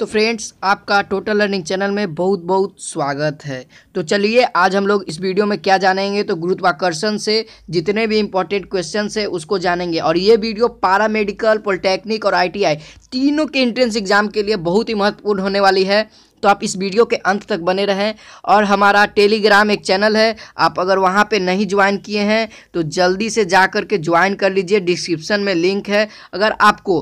तो फ्रेंड्स आपका total learning channel में बहुत बहुत स्वागत है तो चलिए आज हम लोग इस वीडियो में क्या जानेंगे तो गुरुत्वाकर्षण से जितने भी इंपॉर्टेंट क्वेश्चन है उसको जानेंगे और ये वीडियो पारा मेडिकल पॉलिटेक्निक और आईटीआई तीनों के एंट्रेंस एग्जाम के लिए बहुत ही महत्वपूर्ण होने वाली है तो आप इस वीडियो के अंत तक बने रहें और हमारा टेलीग्राम एक चैनल है आप अगर वहाँ पे नहीं ज्वाइन किए हैं तो जल्दी से जा कर के ज्वाइन कर लीजिए डिस्क्रिप्शन में लिंक है अगर आपको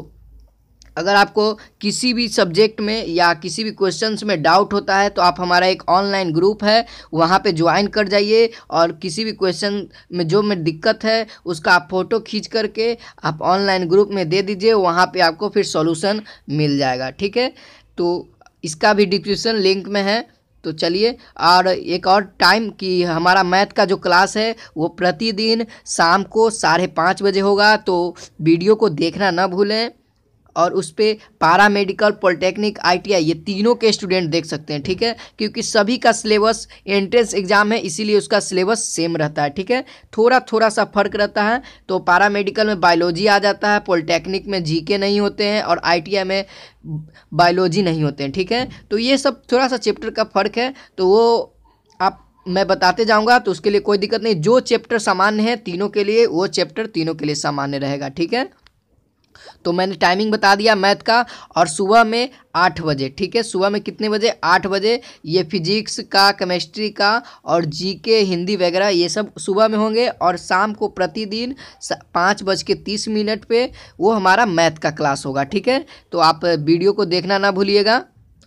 अगर आपको किसी भी सब्जेक्ट में या किसी भी क्वेश्चंस में डाउट होता है तो आप हमारा एक ऑनलाइन ग्रुप है वहाँ पे ज्वाइन कर जाइए और किसी भी क्वेश्चन में जो में दिक्कत है उसका आप फ़ोटो खींच करके आप ऑनलाइन ग्रुप में दे दीजिए वहाँ पे आपको फिर सॉल्यूशन मिल जाएगा ठीक है तो इसका भी डिस्क्रिप्शन लिंक में है तो चलिए और एक और टाइम कि हमारा मैथ का जो क्लास है वो प्रतिदिन शाम को साढ़े पाँच बजे होगा तो वीडियो को देखना ना भूलें और उस पर पारा मेडिकल पॉलिटेक्निक आईटीआई ये तीनों के स्टूडेंट देख सकते हैं ठीक है क्योंकि सभी का सिलेबस एंट्रेंस एग्जाम है इसीलिए उसका सिलेबस सेम रहता है ठीक है थोड़ा थोड़ा सा फर्क रहता है तो पारा मेडिकल में बायोलॉजी आ जाता है पॉलिटेक्निक में जी नहीं होते हैं और आई में बायोलॉजी नहीं होते हैं ठीक है तो ये सब थोड़ा सा चैप्टर का फ़र्क है तो वो आप मैं बताते जाऊंगा तो उसके लिए कोई दिक्कत नहीं जो चैप्टर सामान्य है तीनों के लिए वो चैप्टर तीनों के लिए सामान्य रहेगा ठीक है तो मैंने टाइमिंग बता दिया मैथ का और सुबह में आठ बजे ठीक है सुबह में कितने बजे आठ बजे ये फिजिक्स का केमिस्ट्री का और जीके हिंदी वगैरह ये सब सुबह में होंगे और शाम को प्रतिदिन पाँच बज के तीस मिनट पर वो हमारा मैथ का क्लास होगा ठीक है तो आप वीडियो को देखना ना भूलिएगा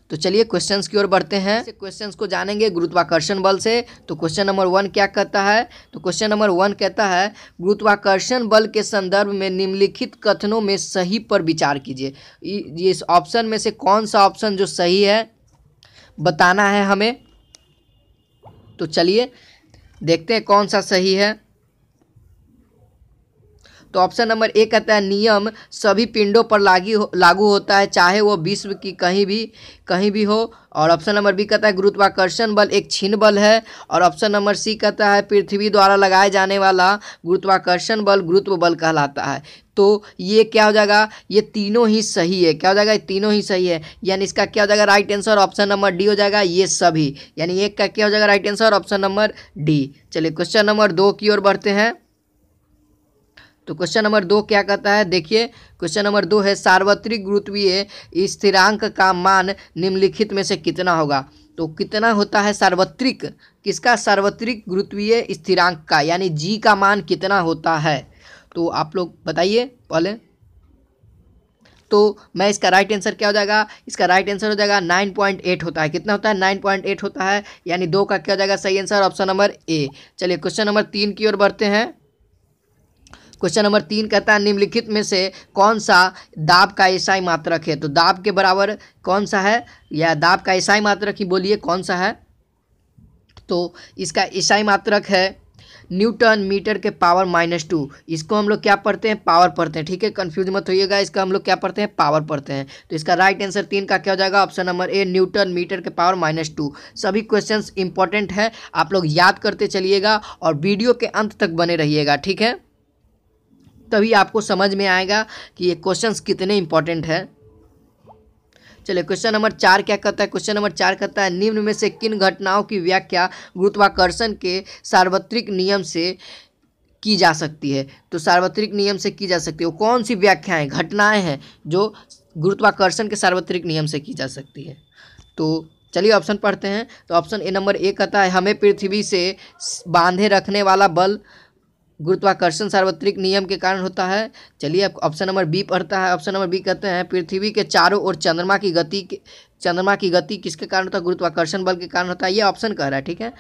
तो चलिए क्वेश्चंस की ओर बढ़ते हैं क्वेश्चंस को जानेंगे गुरुत्वाकर्षण बल से तो क्वेश्चन नंबर वन क्या कहता है तो क्वेश्चन नंबर वन कहता है गुरुत्वाकर्षण बल के संदर्भ में निम्नलिखित कथनों में सही पर विचार कीजिए इस ऑप्शन में से कौन सा ऑप्शन जो सही है बताना है हमें तो चलिए देखते हैं कौन सा सही है तो ऑप्शन नंबर ए कहता है नियम सभी पिंडों पर लागी हो, लागू होता है चाहे वो विश्व की कहीं भी कहीं भी हो और ऑप्शन नंबर बी कहता है गुरुत्वाकर्षण बल एक छीन बल है और ऑप्शन नंबर सी कहता है पृथ्वी द्वारा लगाए जाने वाला गुरुत्वाकर्षण बल गुरुत्व बल कहलाता है तो ये क्या हो जाएगा ये तीनों ही सही है क्या हो जाएगा ये तीनों ही सही है यानी इसका क्या हो जाएगा right answer option number D हो जाएगा ये सभी यानी एक का क्या हो जाएगा right answer option number D चलिए क्वेश्चन नंबर दो की ओर बढ़ते हैं तो क्वेश्चन नंबर दो क्या कहता है देखिए क्वेश्चन नंबर दो है सार्वत्रिक गुरुत्वीय स्थिरांक का मान निम्नलिखित में से कितना होगा तो कितना होता है सार्वत्रिक किसका सार्वत्रिक गुरुत्वीय स्थिरांक का यानी जी का मान कितना होता है तो आप लोग बताइए पहले तो मैं इसका राइट आंसर क्या हो जाएगा इसका राइट आंसर हो जाएगा नाइन पॉइंट एट होता है कितना होता है नाइन पॉइंट एट होता है यानी दो का क्या हो जाएगा सही आंसर ऑप्शन नंबर ए चलिए क्वेश्चन नंबर तीन की ओर बढ़ते हैं क्वेश्चन नंबर तीन कहता है निम्नलिखित में से कौन सा दाब का ईसाई मात्रक है तो दाब के बराबर कौन सा है या दाब का ईसाई मात्रक ही बोलिए कौन सा है तो इसका ईसाई मात्रक है न्यूटन मीटर के पावर माइनस टू इसको हम लोग क्या पढ़ते हैं पावर पढ़ते हैं ठीक है कन्फ्यूज मत होइएगा इसका हम लोग क्या पढ़ते हैं पावर पढ़ते हैं तो इसका राइट आंसर तीन का क्या हो जाएगा option number A newton metre के पावर माइनस टू सभी क्वेश्चन इंपॉर्टेंट हैं आप लोग याद करते चलिएगा और वीडियो के अंत तक बने रहिएगा ठीक है तभी आपको समझ में आएगा कि ये क्वेश्चन कितने इंपॉर्टेंट है चलिए क्वेश्चन नंबर चार क्या कहता है क्वेश्चन नंबर चार कहता है निम्न में से किन घटनाओं की व्याख्या गुरुत्वाकर्षण के सार्वत्रिक नियम से की जा सकती है तो सार्वत्रिक नियम से की जा सकती है वो कौन सी व्याख्याएं घटनाएं हैं जो गुरुत्वाकर्षण के सार्वत्रिक नियम से की जा सकती है तो चलिए ऑप्शन पढ़ते हैं तो ऑप्शन ए नंबर ए कहता है हमें पृथ्वी से बांधे रखने वाला बल गुरुत्वाकर्षण सार्वत्रिक नियम के कारण होता है चलिए अब ऑप्शन नंबर बी पढ़ता है ऑप्शन नंबर बी कहते हैं पृथ्वी के चारों ओर चंद्रमा की गति चंद्रमा की गति किसके कारण होता है गुरुत्वाकर्षण बल के कारण होता है ये ऑप्शन कह रहा है ठीक है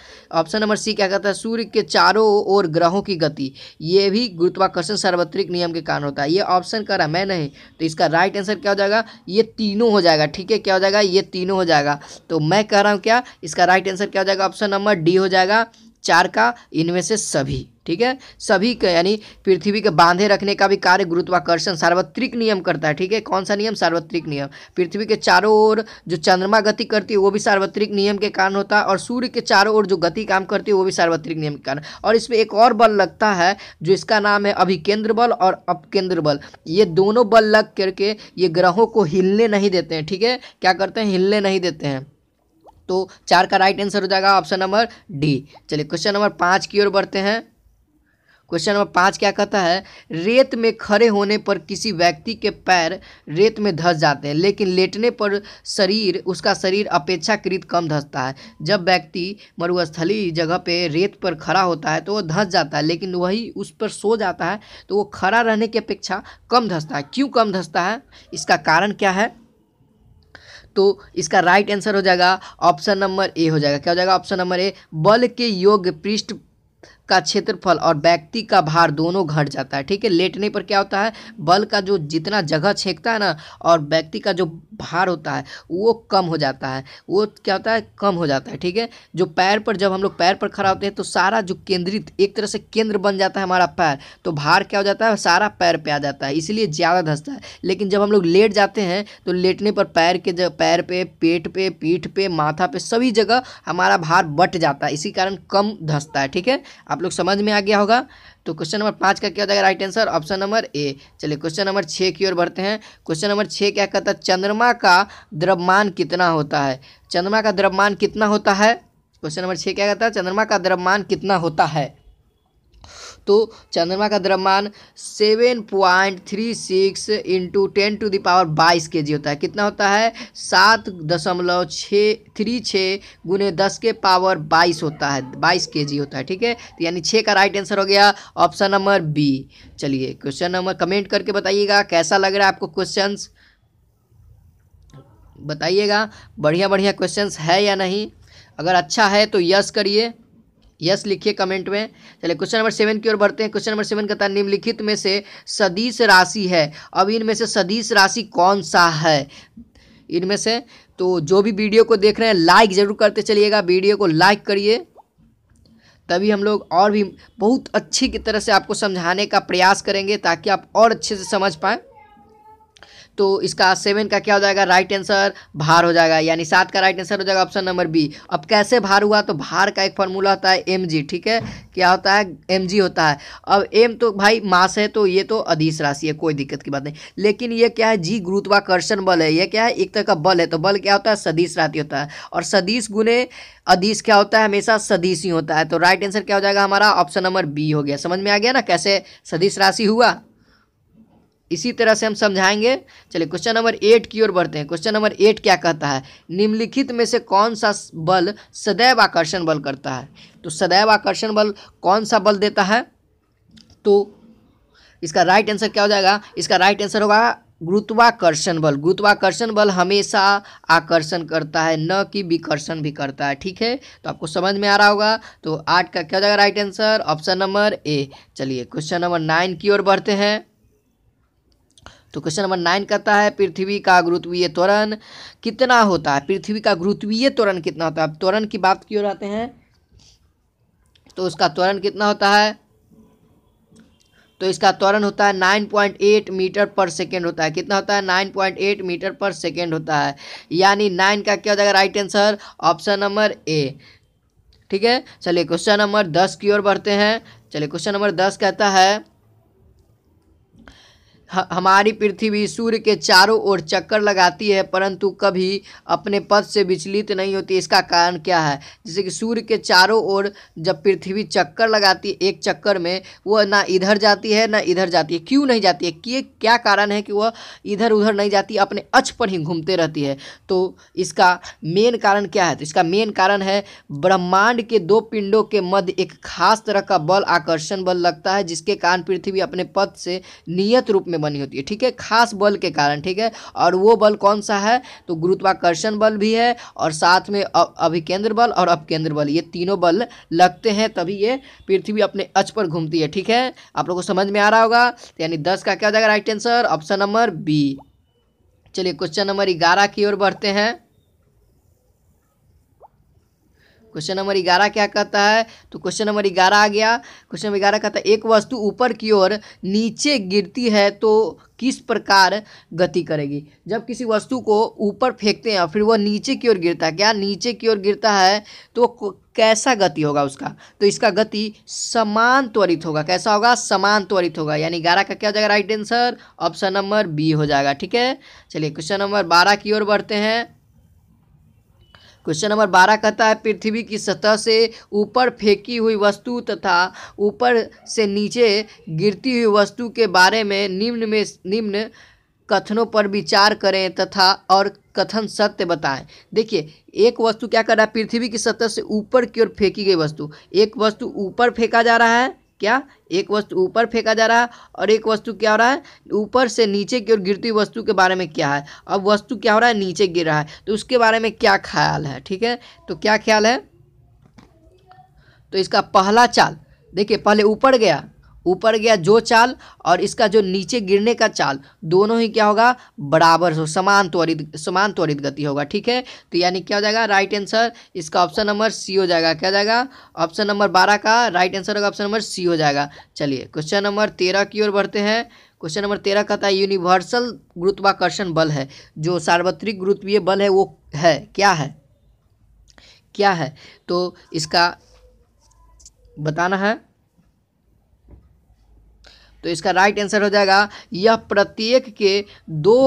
ऑप्शन नंबर सी क्या कहता है सूर्य के चारों ओर ग्रहों की गति ये भी गुरुत्वाकर्षण सार्वत्रिक नियम के कारण होता है ये ऑप्शन कह रहा है मैं नहीं तो इसका राइट आंसर क्या हो जाएगा ये तीनों हो जाएगा ठीक है क्या हो जाएगा ये तीनों हो जाएगा तो मैं कह रहा हूँ क्या इसका राइट आंसर क्या हो जाएगा ऑप्शन नंबर डी हो जाएगा चार का इनमें से सभी ठीक है सभी का यानी पृथ्वी के बांधे रखने का भी कार्य गुरुत्वाकर्षण सार्वत्रिक नियम करता है ठीक है कौन सा नियम सार्वत्रिक नियम पृथ्वी के चारों ओर जो चंद्रमा गति करती है वो भी सार्वत्रिक नियम के कारण होता है और सूर्य के चारों ओर जो गति काम करती है वो भी सार्वत्रिक नियम के कारण और इसमें एक और बल लगता है जो इसका नाम है अभिकेंद्र बल और अपकेंद्र बल ये दोनों बल लग करके ये ग्रहों को हिलने नहीं देते हैं ठीक है क्या करते हैं हिलने नहीं देते हैं तो चार का राइट आंसर हो जाएगा ऑप्शन नंबर डी चलिए क्वेश्चन नंबर पाँच की ओर बढ़ते हैं क्वेश्चन नंबर पाँच क्या कहता है रेत में खड़े होने पर किसी व्यक्ति के पैर रेत में धस जाते हैं लेकिन लेटने पर शरीर उसका शरीर अपेक्षाकृत कम धसता है जब व्यक्ति मरुस्थली जगह पे रेत पर खड़ा होता है तो वो धंस जाता है लेकिन वही उस पर सो जाता है तो वो खड़ा रहने की अपेक्षा कम धंसता है क्यों कम धंसता है इसका कारण क्या है तो इसका राइट आंसर हो जाएगा ऑप्शन नंबर ए हो जाएगा क्या हो जाएगा ऑप्शन नंबर ए बल के योग पृष्ठ का क्षेत्रफल और व्यक्ति का भार दोनों घट जाता है ठीक है लेटने पर क्या होता है बल का जो जितना जगह छेकता है ना और व्यक्ति का जो भार होता है वो कम हो जाता है वो क्या होता है कम हो जाता है ठीक है जो पैर पर जब हम लोग पैर पर खड़ा होते हैं तो सारा जो केंद्रित एक तरह से केंद्र बन जाता है हमारा पैर तो भार क्या हो जाता है सारा पैर पे आ जाता है इसलिए ज़्यादा धंसता है लेकिन जब हम लोग लेट जाते हैं तो लेटने पर पैर के जब पैर पे पेट पे पीठ पे माथा पे सभी जगह हमारा भार बट जाता है इसी कारण कम धंसता है ठीक है आप लोग समझ में आ गया होगा तो क्वेश्चन नंबर पाँच का क्या हो जाएगा right answer option number A चलिए क्वेश्चन नंबर छः की ओर बढ़ते हैं क्वेश्चन नंबर छः क्या कहता है चंद्रमा का द्रव्यमान कितना होता है चंद्रमा का द्रव्यमान कितना होता है क्वेश्चन नंबर छः क्या कहता है चंद्रमा का द्रव्यमान कितना होता है तो चंद्रमा का द्रव्यमान seven point three six into ten to the power बाईस के जी होता है कितना होता है सात दशमलव छः थ्री छः गुने दस के पावर बाईस होता है बाईस के जी होता है ठीक है तो यानी छः का राइट आंसर हो गया ऑप्शन नंबर बी चलिए क्वेश्चन नंबर कमेंट करके बताइएगा कैसा लग रहा है आपको क्वेश्चंस बताइएगा बढ़िया बढ़िया क्वेश्चंस है या नहीं अगर अच्छा है तो यस करिए यस लिखिए कमेंट में चलिए क्वेश्चन नंबर सेवन की ओर बढ़ते हैं क्वेश्चन नंबर सेवन कहता है निम्नलिखित में से सदीश राशि है अब इनमें से सदीश राशि कौन सा है इनमें से तो जो भी वीडियो को देख रहे हैं लाइक ज़रूर करते चलिएगा वीडियो को लाइक करिए तभी हम लोग और भी बहुत अच्छी की तरह से आपको समझाने का प्रयास करेंगे ताकि आप और अच्छे से समझ पाएँ तो इसका सेवन का क्या हो जाएगा राइट आंसर भार हो जाएगा यानी सात का राइट आंसर हो जाएगा ऑप्शन नंबर बी अब कैसे भार हुआ तो भार का एक फॉर्मूला होता है एम जी ठीक है क्या होता है एम जी होता है अब एम तो भाई मास है तो ये तो अधीश राशि है कोई दिक्कत की बात नहीं लेकिन ये क्या है जी गुरुत्वाकर्षण बल है ये क्या है एक तरह का बल है तो बल क्या होता है सदीश राशि होता है और सदीश गुने अधीश क्या होता है हमेशा सदीश ही होता है तो राइट आंसर क्या हो जाएगा हमारा ऑप्शन नंबर बी हो गया समझ में आ गया ना कैसे सदीश राशि हुआ इसी तरह से हम समझाएंगे चलिए क्वेश्चन नंबर एट की ओर बढ़ते हैं क्वेश्चन नंबर एट क्या कहता है निम्नलिखित में से कौन सा बल सदैव आकर्षण बल करता है तो सदैव आकर्षण बल कौन सा बल देता है तो इसका राइट आंसर क्या हो जाएगा इसका राइट आंसर होगा गुरुत्वाकर्षण बल गुरुत्वाकर्षण बल हमेशा आकर्षण करता है न कि विकर्षण भी करता है ठीक है तो आपको समझ में आ रहा होगा तो आठ का क्या हो जाएगा right answer option number A चलिए क्वेश्चन नंबर नाइन की ओर बढ़ते हैं तो क्वेश्चन नंबर नाइन कहता है पृथ्वी का गुरुत्वीय त्वरण कितना होता है पृथ्वी का गुरुत्वीय त्वरण कितना होता है त्वरण की बात क्यों रहते हैं तो उसका त्वरण कितना होता है तो इसका त्वरण होता है 9.8 मीटर पर सेकेंड होता है कितना होता है 9.8 मीटर पर सेकेंड होता है यानी नाइन का क्या हो जाएगा right answer option number A ठीक है चलिए क्वेश्चन नंबर दस की ओर बढ़ते हैं चलिए क्वेश्चन नंबर दस कहता है हमारी पृथ्वी सूर्य के चारों ओर चक्कर लगाती है परंतु कभी अपने पद से विचलित नहीं होती इसका कारण क्या है जैसे कि सूर्य के चारों ओर जब पृथ्वी चक्कर लगाती है एक चक्कर में वह ना इधर जाती है ना इधर जाती है क्यों नहीं जाती है कि क्या कारण है कि वह इधर उधर नहीं जाती अपने अक्ष पर ही घूमते रहती है तो इसका मेन कारण क्या है तो इसका मेन कारण है ब्रह्मांड के दो पिंडों के मध्य एक खास तरह का बल आकर्षण बल लगता है जिसके कारण पृथ्वी अपने पद से नियत रूप में बनी होती है ठीक है खास बल के कारण ठीक है और वो बल कौन सा है तो गुरुत्वाकर्षण बल भी है और साथ में अभिकेंद्र बल और अपकेंद्र बल ये तीनों बल लगते हैं तभी ये पृथ्वी अपने अच पर घूमती है ठीक है आप लोग को समझ में आ रहा होगा तो यानी दस का क्या हो जाएगा right answer option number B चलिए क्वेश्चन नंबर ग्यारह की ओर बढ़ते हैं क्वेश्चन नंबर ग्यारह क्या कहता है तो क्वेश्चन नंबर ग्यारह आ गया क्वेश्चन नंबर ग्यारह कहता है एक वस्तु ऊपर की ओर नीचे गिरती है तो किस प्रकार गति करेगी जब किसी वस्तु को ऊपर फेंकते हैं फिर वह नीचे की ओर गिरता है क्या नीचे की ओर गिरता है तो कैसा गति होगा उसका तो इसका गति समान त्वरित होगा कैसा होगा समान त्वरित होगा यानी ग्यारह का क्या हो जाएगा right answer option number B हो जाएगा ठीक है चलिए क्वेश्चन नंबर बारह की ओर बढ़ते हैं क्वेश्चन नंबर बारह कहता है पृथ्वी की सतह से ऊपर फेंकी हुई वस्तु तथा ऊपर से नीचे गिरती हुई वस्तु के बारे में निम्न में निम्न कथनों पर विचार करें तथा और कथन सत्य बताएं देखिए एक वस्तु क्या कर रहा है पृथ्वी की सतह से ऊपर की ओर फेंकी गई वस्तु एक वस्तु ऊपर फेंका जा रहा है क्या एक वस्तु ऊपर फेंका जा रहा है और एक वस्तु क्या हो रहा है ऊपर से नीचे की ओर गिरती वस्तु के बारे में क्या है अब वस्तु क्या हो रहा है नीचे गिर रहा है तो उसके बारे में क्या ख्याल है ठीक है तो क्या ख्याल है तो इसका पहला चाल देखिए पहले ऊपर गया ऊपर गया जो चाल और इसका जो नीचे गिरने का चाल दोनों ही क्या होगा बराबर हो समान त्वरित समान त्वरित गति होगा ठीक है तो यानी क्या हो जाएगा राइट आंसर इसका ऑप्शन नंबर सी हो जाएगा क्या जाएगा ऑप्शन नंबर बारह का राइट आंसर होगा ऑप्शन नंबर सी हो जाएगा चलिए क्वेश्चन नंबर तेरह की ओर बढ़ते हैं क्वेश्चन नंबर तेरह कहता है यूनिवर्सल गुरुत्वाकर्षण बल है जो सार्वत्रिक गुरुत्वीय बल है वो है क्या है क्या है तो इसका बताना है तो इसका राइट आंसर हो जाएगा यह प्रत्येक के दो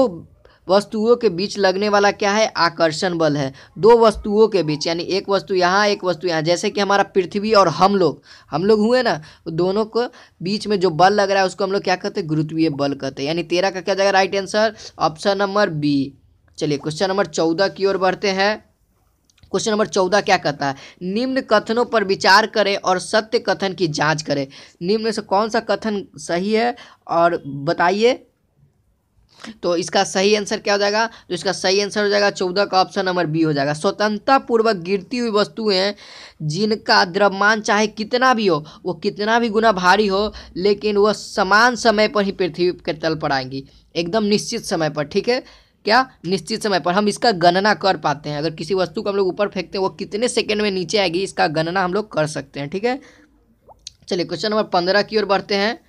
वस्तुओं के बीच लगने वाला क्या है आकर्षण बल है दो वस्तुओं के बीच यानी एक वस्तु यहाँ एक वस्तु यहाँ जैसे कि हमारा पृथ्वी और हम लोग हम लोग हुए ना तो दोनों को बीच में जो बल लग रहा है उसको हम लोग क्या कहते हैं गुरुत्वीय बल कहते हैं यानी तेरह का क्या जाएगा right answer option number B चलिए क्वेश्चन नंबर चौदह की ओर बढ़ते हैं क्वेश्चन नंबर चौदह क्या कहता है निम्न कथनों पर विचार करें और सत्य कथन की जांच करें निम्न से कौन सा कथन सही है और बताइए तो इसका सही आंसर क्या हो जाएगा तो इसका सही आंसर हो जाएगा चौदह का ऑप्शन नंबर बी हो जाएगा स्वतंत्रता पूर्वक गिरती हुई वस्तुएं जिनका द्रव्यमान चाहे कितना भी हो वो कितना भी गुना भारी हो लेकिन वह समान समय पर ही पृथ्वी के तल पर आएंगी एकदम निश्चित समय पर ठीक है क्या निश्चित समय पर हम इसका गणना कर पाते हैं अगर किसी वस्तु को हम लोग ऊपर फेंकते हैं वो कितने सेकेंड में नीचे आएगी इसका गणना हम लोग कर सकते हैं ठीक है चलिए क्वेश्चन नंबर पंद्रह की ओर बढ़ते हैं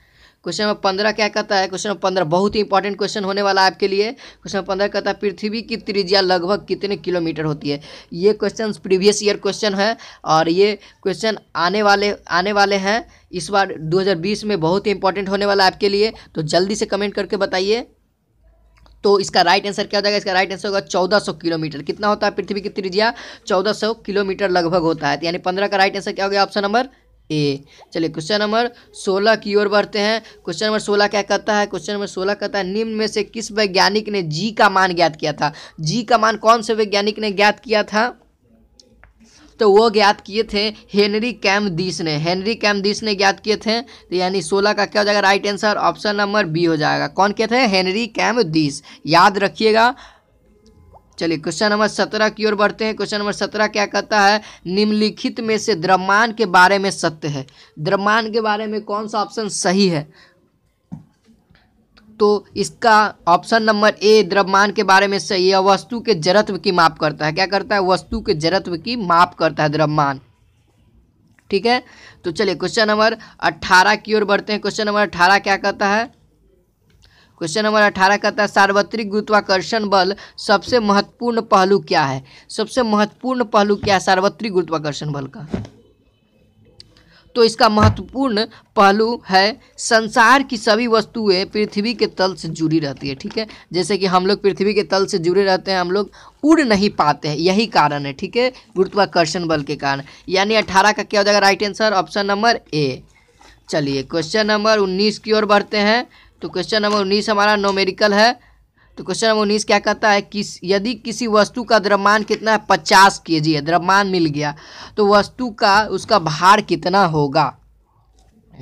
क्वेश्चन नंबर पंद्रह क्या कहता है क्वेश्चन नंबर पंद्रह बहुत ही इंपॉर्टेंट क्वेश्चन होने वाला है आपके लिए क्वेश्चन नंबर पंद्रह कहता है पृथ्वी की त्रिज्या लगभग कितने किलोमीटर होती है ये क्वेश्चन प्रीवियस ईयर क्वेश्चन है और ये क्वेश्चन आने वाले आने वाले हैं इस बार 2020 में बहुत ही इंपॉर्टेंट होने वाला है आपके लिए तो जल्दी से कमेंट करके बताइए तो इसका राइट आंसर क्या हो जाएगा इसका राइट आंसर होगा चौदह सौ किलोमीटर कितना होता है पृथ्वी की त्रिज्या चौदह सौ किलोमीटर लगभग होता है तो यानी पंद्रह का राइट आंसर क्या हो गया ऑप्शन नंबर ए चलिए क्वेश्चन नंबर सोलह की ओर बढ़ते हैं क्वेश्चन नंबर सोलह क्या कहता है क्वेश्चन नंबर सोलह कहता है निम्न में से किस वैज्ञानिक ने जी का मान ज्ञात किया था जी का मान कौन से वैज्ञानिक ने ज्ञात किया था तो वो ज्ञात किए थे हेनरी कैमदीस ने हेनरी कैमदीस ने ज्ञात किए थे तो यानी सोलह का क्या हो जाएगा right answer option number B हो जाएगा कौन कहते थे हेनरी कैमदीस याद रखिएगा चलिए क्वेश्चन नंबर सत्रह की ओर बढ़ते हैं क्वेश्चन नंबर सत्रह क्या कहता है निम्नलिखित में से द्रव्यमान के बारे में सत्य है द्रव्यमान के बारे में कौन सा ऑप्शन सही है तो इसका ऑप्शन नंबर ए द्रव्यमान के बारे में सही है वस्तु के जड़त्व की माप करता है क्या करता है वस्तु के जड़त्व की माप करता है द्रव्यमान ठीक है तो चलिए क्वेश्चन नंबर अट्ठारह की ओर बढ़ते हैं क्वेश्चन नंबर अट्ठारह क्या कहता है क्वेश्चन नंबर अठारह कहता है सार्वत्रिक गुरुत्वाकर्षण बल सबसे महत्वपूर्ण पहलू क्या है सबसे महत्वपूर्ण पहलू क्या है सार्वत्रिक गुरुत्वाकर्षण बल का तो इसका महत्वपूर्ण पहलू है संसार की सभी वस्तुएं पृथ्वी के तल से जुड़ी रहती है ठीक है जैसे कि हम लोग पृथ्वी के तल से जुड़े रहते हैं हम लोग उड़ नहीं पाते हैं यही कारण है ठीक है गुरुत्वाकर्षण बल के कारण यानी अठारह का क्या हो जाएगा right answer option number A चलिए क्वेश्चन नंबर उन्नीस की ओर बढ़ते हैं तो क्वेश्चन नंबर उन्नीस हमारा नोमेरिकल है तो क्वेश्चन नंबर उन्नीस क्या कहता है कि यदि किसी वस्तु का द्रव्यमान कितना है पचास के जी है द्रव्यमान मिल गया तो वस्तु का उसका भार कितना होगा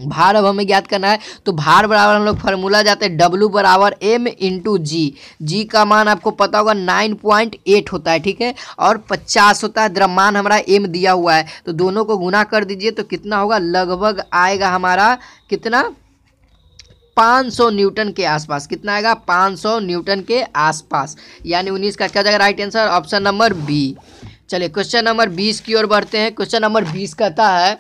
भार अब हमें ज्ञात करना है तो भार बराबर हम लोग फार्मूला जाते हैं डब्ल्यू बराबर एम इंटू जी जी का मान आपको पता होगा नाइन पॉइंट एट होता है ठीक है और पचास होता है द्रव्यमान हमारा एम दिया हुआ है तो दोनों को गुना कर दीजिए तो कितना होगा लगभग आएगा हमारा कितना 500 न्यूटन के आसपास कितना आएगा 500 न्यूटन के आसपास यानी उन्नीस का क्या जाएगा right answer option number B चलिए क्वेश्चन नंबर बीस की ओर बढ़ते हैं क्वेश्चन नंबर बीस कहता है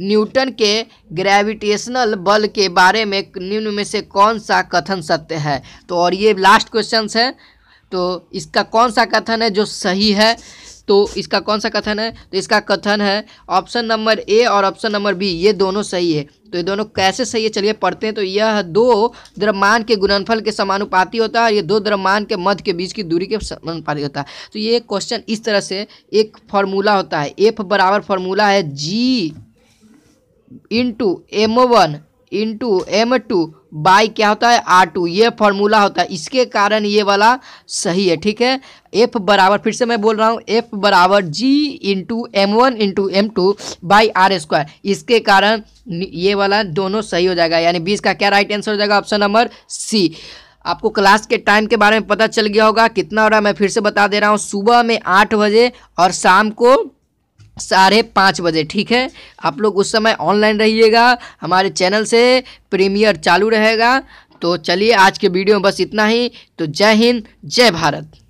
न्यूटन के ग्रेविटेशनल बल के बारे में निम्न में से कौन सा कथन सत्य है तो और ये लास्ट क्वेश्चन है तो इसका कौन सा कथन है जो सही है तो इसका कौन सा कथन है तो इसका कथन है ऑप्शन नंबर ए और ऑप्शन नंबर बी ये दोनों सही है तो ये दोनों कैसे सही है चलिए पढ़ते हैं तो यह दो द्रव्यमान के गुणनफल के समानुपाती होता है और ये दो द्रव्यमान के मध्य के बीच की दूरी के समानुपाती होता है तो ये क्वेश्चन इस तरह से एक फॉर्मूला होता है एफ बराबर फॉर्मूला है G into M one into M two by क्या होता है आर टू ये फॉर्मूला होता है इसके कारण ये वाला सही है ठीक है एफ बराबर फिर से मैं बोल रहा हूँ एफ बराबर G into M one into M two by R square इसके कारण ये वाला दोनों सही हो जाएगा यानी बीस का क्या राइट आंसर हो जाएगा ऑप्शन नंबर सी आपको क्लास के टाइम के बारे में पता चल गया होगा कितना हो रहा है मैं फिर से बता दे रहा हूँ सुबह में आठ बजे और शाम को साढ़े पाँच बजे ठीक है आप लोग उस समय ऑनलाइन रहिएगा हमारे चैनल से प्रीमियर चालू रहेगा तो चलिए आज के वीडियो में बस इतना ही तो जय हिंद जय भारत